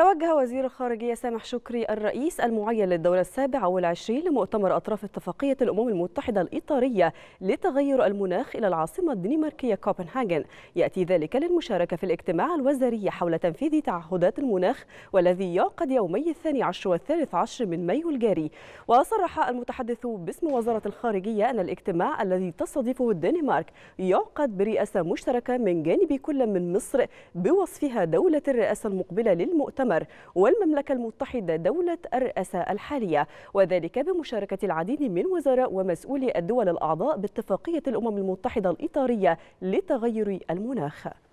توجه وزير الخارجية سامح شكري الرئيس المعين للدولة السابعة والعشرين لمؤتمر أطراف اتفاقية الأمم المتحدة الإطارية لتغير المناخ إلى العاصمة الدنماركية كوبنهاجن يأتي ذلك للمشاركة في الاجتماع الوزاري حول تنفيذ تعهدات المناخ والذي يعقد يومي الثاني عشر والثالث عشر من مايو الجاري وصرح المتحدث باسم وزارة الخارجية أن الاجتماع الذي تستضيفه الدنمارك يعقد برئاسة مشتركة من جانب كل من مصر بوصفها دولة الرئاسة المقبلة للمؤتمر المؤتمر والمملكة المتحدة دولة الرئاسة الحالية وذلك بمشاركة العديد من وزراء ومسؤولي الدول الأعضاء باتفاقية الأمم المتحدة الإطارية لتغير المناخ